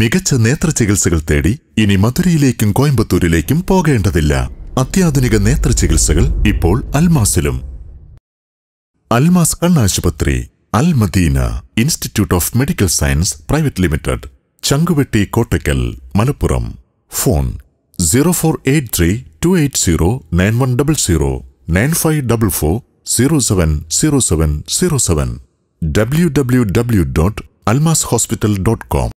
മികച്ച നേത്ര ചികിത്സകൾ തേടി ഇനി മധുരയിലേക്കും കോയമ്പത്തൂരിലേക്കും പോകേണ്ടതില്ല അത്യാധുനിക നേത്ര ചികിത്സകൾ ഇപ്പോൾ അൽമാസിലും അൽമാസ് കണ്ണാശുപത്രി Al Madina institute of medical science private limited Changuvetty Kottakkal Malappuram phone zero four eight three two eight zero nine one double zero nine five double four zero seven zero seven zero seven W W W dot Almas hospital dot com